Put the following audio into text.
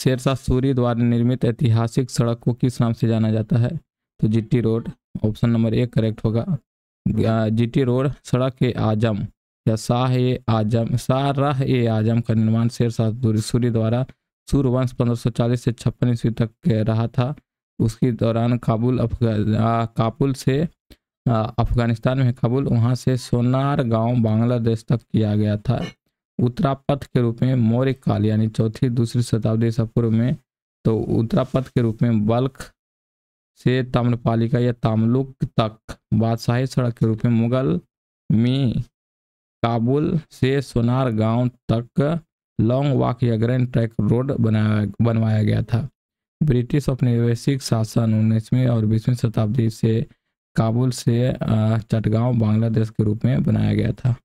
शेरशाह सूरी द्वारा निर्मित ऐतिहासिक सड़क को किस नाम से जाना जाता है तो जीटी रोड ऑप्शन नंबर एक करेक्ट होगा जीटी रोड सड़क ए आजम या शाह ए आजम शाह राह ए आजम का निर्माण शेरशाह सूरी द्वारा सूर्यवंश चालीस से छप्पन ईस्वी तक रहा था उसके दौरान काबुल अफगा काबुल से अफगानिस्तान में काबुल वहाँ से सोनार गांव बांग्लादेश तक किया गया था उत्तरापथ के रूप में मौर्य काल यानी चौथी दूसरी शताब्दी से पूर्व में तो उत्तरापथ के रूप में बल्क से ताम्रपालिका या तामलुक तक बादशाही सड़क के रूप में मुगल में काबुल से सोनार गांव तक लॉन्ग वॉक या ग्रैंड ट्रैक रोड बनाया बनवाया गया था ब्रिटिश औपनिवेशिक शासन उन्नीसवीं और बीसवीं शताब्दी से काबुल से चटगांव बांग्लादेश के रूप में बनाया गया था